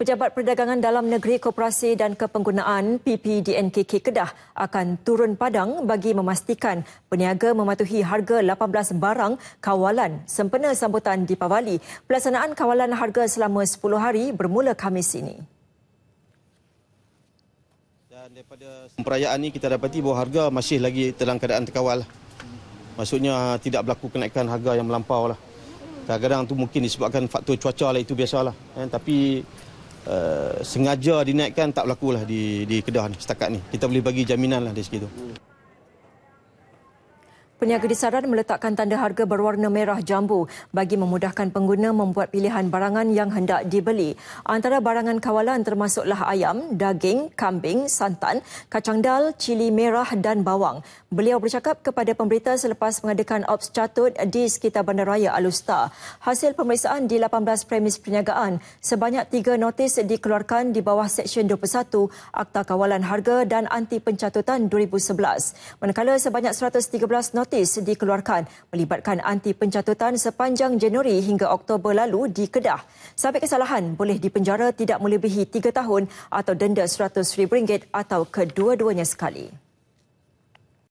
Pejabat Perdagangan Dalam Negeri Koperasi dan Kepenggunaan PPDNKK Kedah akan turun padang bagi memastikan peniaga mematuhi harga 18 barang kawalan sempena sambutan di Pavali. Pelaksanaan kawalan harga selama 10 hari bermula Khamis ini. Dan daripada perayaan ini kita dapati bahawa harga masih lagi dalam keadaan terkawal. Maksudnya ah, tidak berlaku kenaikan harga yang melampau. Lah. Kadang-kadang itu mungkin disebabkan faktor cuaca lah, itu biasalah. Eh, tapi Eh, sengaja dinaikkan tak berlaku lah di, di Kedah ni setakat ni. Kita boleh bagi jaminan lah di segi tu. Peniaga disaran meletakkan tanda harga berwarna merah jambu bagi memudahkan pengguna membuat pilihan barangan yang hendak dibeli. Antara barangan kawalan termasuklah ayam, daging, kambing, santan, kacang dal, cili merah dan bawang. Beliau bercakap kepada pemberita selepas mengadakan ops catut di sekitar bandaraya Alusta. Hasil pemeriksaan di 18 premis perniagaan, sebanyak 3 notis dikeluarkan di bawah Seksyen 21 Akta Kawalan Harga dan Anti Pencatutan 2011. Manakala sebanyak 113 notis notis dikeluarkan melibatkan anti pencatutan sepanjang Januari hingga Oktober lalu di Kedah. Sabit kesalahan boleh dipenjara tidak melebihi 3 tahun atau denda RM100,000 atau kedua-duanya sekali.